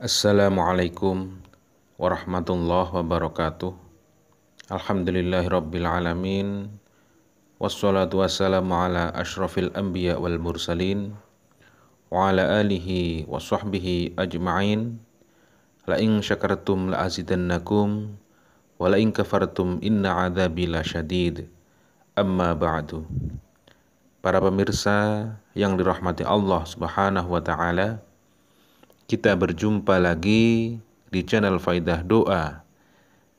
Assalamualaikum warahmatullahi wabarakatuh. Alhamdulillahirabbil alamin. Wassalatu wassalamu ala Wassalamu'alaikum anbiya wal mursalin wa ala alihi wa sahbihi ajma'in. La in syakartum la azidannakum wa la in kafartum inna adzabi lasyadid. Amma ba'du. Para pemirsa yang dirahmati Allah Subhanahu wa taala, kita berjumpa lagi di channel Faidah Doa,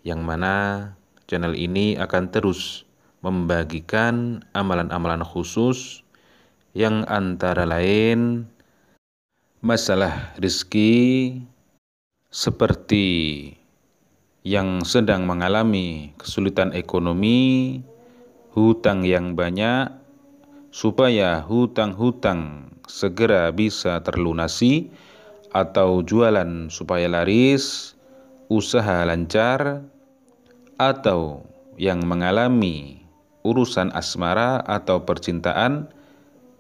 yang mana channel ini akan terus membagikan amalan-amalan khusus yang antara lain masalah rizki seperti yang sedang mengalami kesulitan ekonomi, hutang yang banyak, supaya hutang-hutang segera bisa terlunasi atau jualan supaya laris, usaha lancar, atau yang mengalami urusan asmara atau percintaan,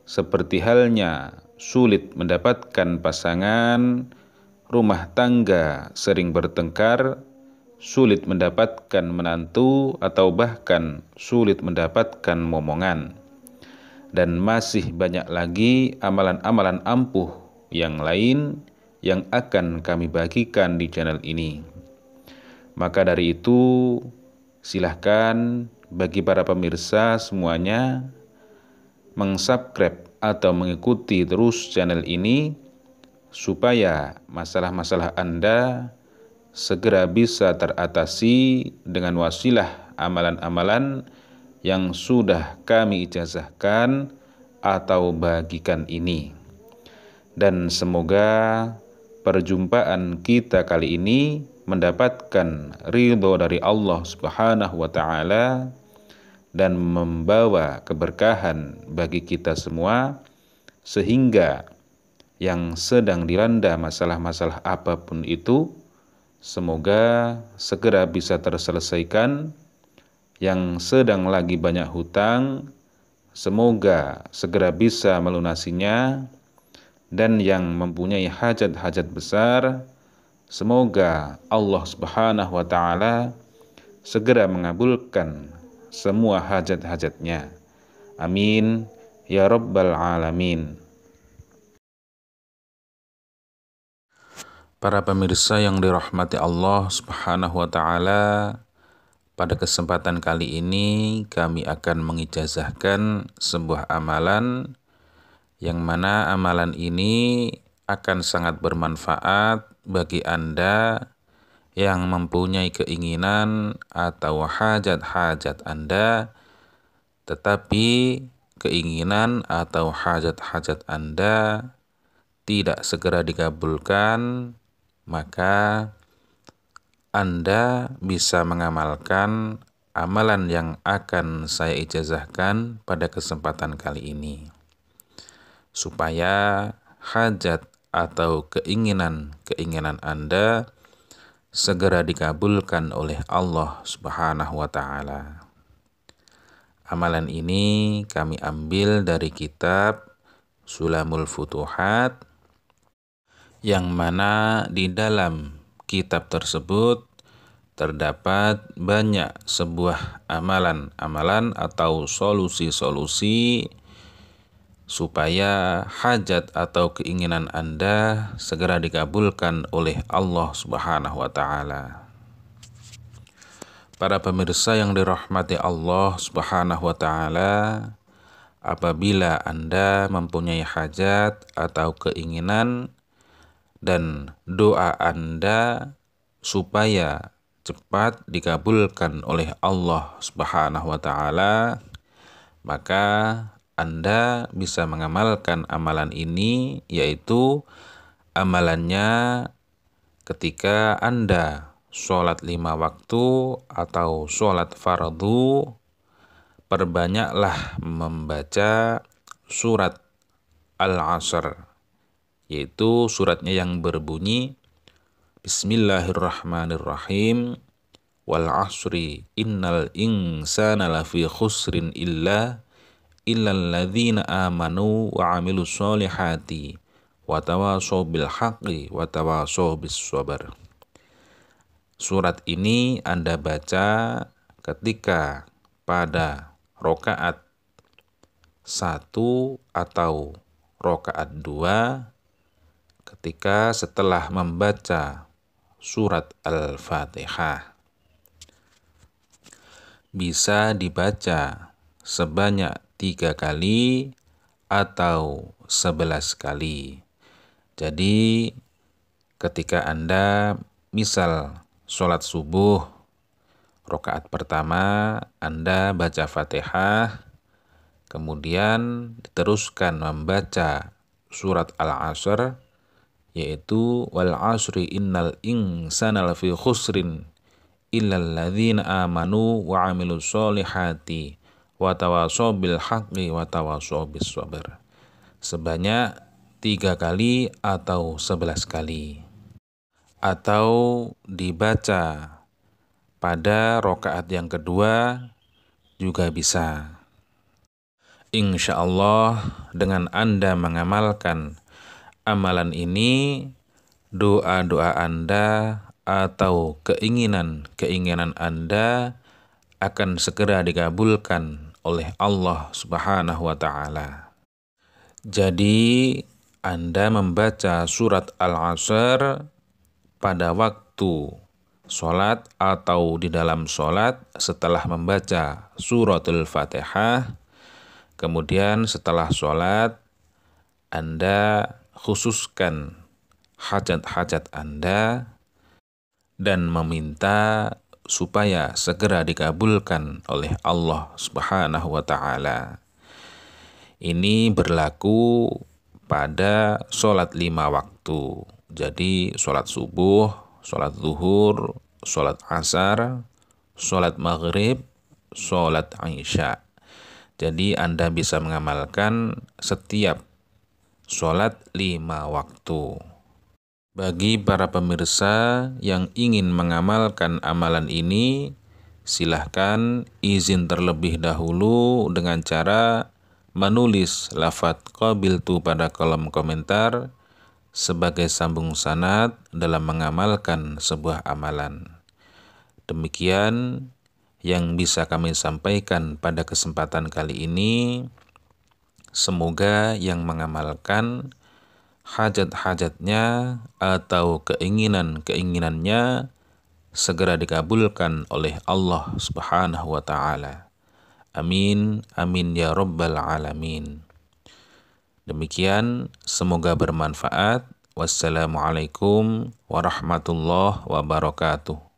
seperti halnya sulit mendapatkan pasangan, rumah tangga sering bertengkar, sulit mendapatkan menantu, atau bahkan sulit mendapatkan momongan. Dan masih banyak lagi amalan-amalan ampuh yang lain yang akan kami bagikan di channel ini. Maka dari itu, silahkan bagi para pemirsa semuanya mengsubscribe atau mengikuti terus channel ini supaya masalah-masalah Anda segera bisa teratasi dengan wasilah amalan-amalan yang sudah kami ijazahkan atau bagikan ini. Dan semoga perjumpaan kita kali ini mendapatkan ridho dari Allah Subhanahu wa taala dan membawa keberkahan bagi kita semua sehingga yang sedang dilanda masalah-masalah apapun itu semoga segera bisa terselesaikan yang sedang lagi banyak hutang semoga segera bisa melunasinya dan yang mempunyai hajat-hajat besar, semoga Allah Subhanahu wa taala segera mengabulkan semua hajat-hajatnya. Amin ya rabbal alamin. Para pemirsa yang dirahmati Allah Subhanahu wa taala, pada kesempatan kali ini kami akan mengijazahkan sebuah amalan yang mana amalan ini akan sangat bermanfaat bagi Anda yang mempunyai keinginan atau hajat-hajat Anda, tetapi keinginan atau hajat-hajat Anda tidak segera dikabulkan, maka Anda bisa mengamalkan amalan yang akan saya ijazahkan pada kesempatan kali ini supaya hajat atau keinginan-keinginan Anda segera dikabulkan oleh Allah Subhanahu wa taala. Amalan ini kami ambil dari kitab Sulamul Futuhat yang mana di dalam kitab tersebut terdapat banyak sebuah amalan-amalan atau solusi-solusi supaya hajat atau keinginan Anda segera dikabulkan oleh Allah Subhanahu wa taala. Para pemirsa yang dirahmati Allah Subhanahu wa taala, apabila Anda mempunyai hajat atau keinginan dan doa Anda supaya cepat dikabulkan oleh Allah Subhanahu wa taala, maka anda bisa mengamalkan amalan ini, yaitu amalannya ketika Anda sholat lima waktu atau sholat fardu, perbanyaklah membaca surat Al-Asr, yaitu suratnya yang berbunyi Bismillahirrahmanirrahim wal asri innal insana lafi khusrin illa illalladzina amanu wa amilu sholihati wa tawasaw bil haqqi wa tawasaw bis sabar. Surat ini Anda baca ketika pada rokaat satu atau rokaat dua ketika setelah membaca surat Al-Fatihah. Bisa dibaca sebanyak tiga kali atau sebelas kali. Jadi ketika Anda misal sholat subuh, rokaat pertama Anda baca fatihah, kemudian diteruskan membaca surat Al-Asr, yaitu wal asri innal insana lafi khusrin illal ladzina amanu wa amilus solihati haqqi Sebanyak tiga kali atau sebelas kali. Atau dibaca pada rokaat yang kedua juga bisa. Insya Allah dengan Anda mengamalkan amalan ini, doa-doa Anda atau keinginan-keinginan Anda akan segera dikabulkan oleh Allah Subhanahu wa taala. Jadi Anda membaca surat Al-Asr pada waktu sholat atau di dalam sholat setelah membaca suratul fatihah kemudian setelah sholat Anda khususkan hajat-hajat Anda dan meminta supaya segera dikabulkan oleh Allah Subhanahu wa taala. Ini berlaku pada sholat lima waktu. Jadi sholat subuh, sholat zuhur, sholat asar, sholat maghrib, sholat isya. Jadi Anda bisa mengamalkan setiap sholat lima waktu. Bagi para pemirsa yang ingin mengamalkan amalan ini, silahkan izin terlebih dahulu dengan cara menulis lafat tu pada kolom komentar sebagai sambung sanat dalam mengamalkan sebuah amalan. Demikian yang bisa kami sampaikan pada kesempatan kali ini. Semoga yang mengamalkan hajat-hajatnya atau keinginan-keinginannya segera dikabulkan oleh Allah Subhanahu wa taala. Amin, amin ya rabbal alamin. Demikian, semoga bermanfaat. Wassalamualaikum warahmatullahi wabarakatuh.